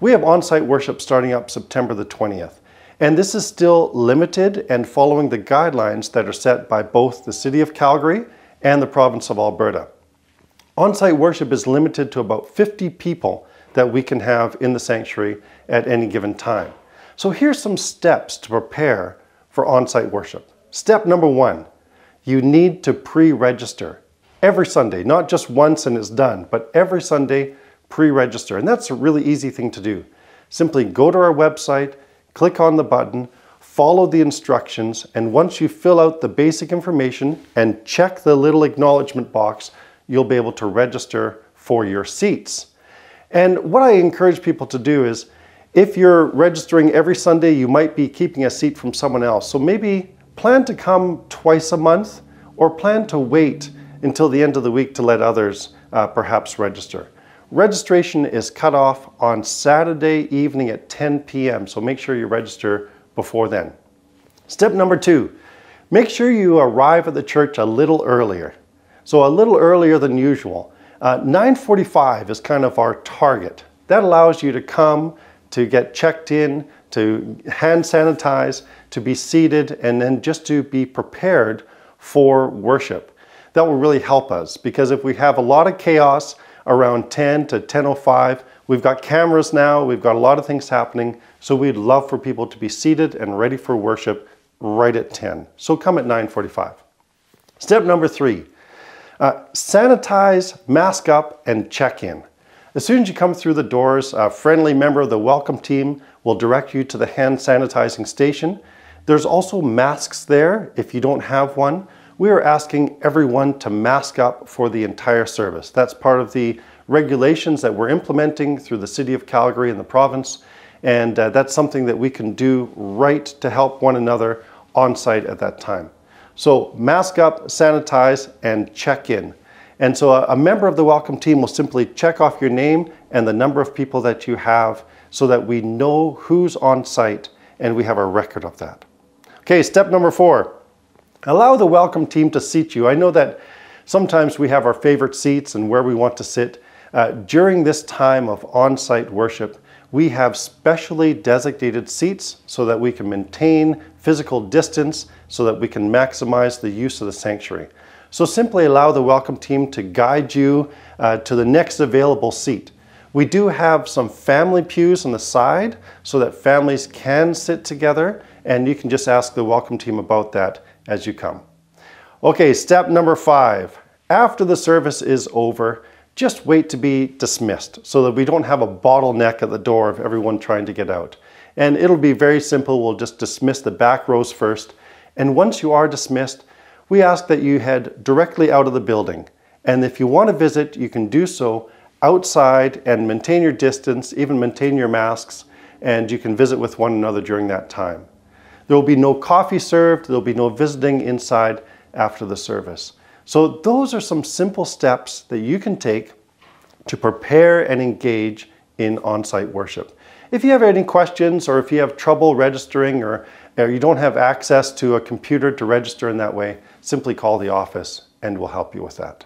We have on-site worship starting up September the 20th. And this is still limited and following the guidelines that are set by both the City of Calgary and the province of Alberta. On-site worship is limited to about 50 people that we can have in the sanctuary at any given time. So here's some steps to prepare for on-site worship. Step number one, you need to pre-register every Sunday, not just once and it's done, but every Sunday pre-register. And that's a really easy thing to do. Simply go to our website, click on the button, follow the instructions, and once you fill out the basic information and check the little acknowledgement box, you'll be able to register for your seats. And what I encourage people to do is, if you're registering every Sunday, you might be keeping a seat from someone else. So maybe plan to come twice a month or plan to wait until the end of the week to let others uh, perhaps register. Registration is cut off on Saturday evening at 10 p.m., so make sure you register before then. Step number two, make sure you arrive at the church a little earlier. So a little earlier than usual. Uh, 9.45 is kind of our target. That allows you to come, to get checked in, to hand sanitize, to be seated, and then just to be prepared for worship. That will really help us because if we have a lot of chaos, around 10 to 10.05. We've got cameras now, we've got a lot of things happening, so we'd love for people to be seated and ready for worship right at 10. So come at 9.45. Step number three, uh, sanitize, mask up, and check in. As soon as you come through the doors, a friendly member of the welcome team will direct you to the hand sanitizing station. There's also masks there if you don't have one we are asking everyone to mask up for the entire service. That's part of the regulations that we're implementing through the City of Calgary and the province. And uh, that's something that we can do right to help one another on site at that time. So mask up, sanitize, and check in. And so a, a member of the welcome team will simply check off your name and the number of people that you have so that we know who's on site and we have a record of that. Okay, step number four, Allow the welcome team to seat you. I know that sometimes we have our favorite seats and where we want to sit. Uh, during this time of on-site worship, we have specially designated seats so that we can maintain physical distance so that we can maximize the use of the sanctuary. So simply allow the welcome team to guide you uh, to the next available seat. We do have some family pews on the side so that families can sit together and you can just ask the welcome team about that as you come. Okay, step number five. After the service is over, just wait to be dismissed so that we don't have a bottleneck at the door of everyone trying to get out. And it'll be very simple. We'll just dismiss the back rows first. And once you are dismissed, we ask that you head directly out of the building. And if you want to visit, you can do so outside and maintain your distance, even maintain your masks, and you can visit with one another during that time. There will be no coffee served, there will be no visiting inside after the service. So, those are some simple steps that you can take to prepare and engage in on site worship. If you have any questions or if you have trouble registering or, or, you don't have access to a computer to register in that way, simply call the office and we'll help you with that.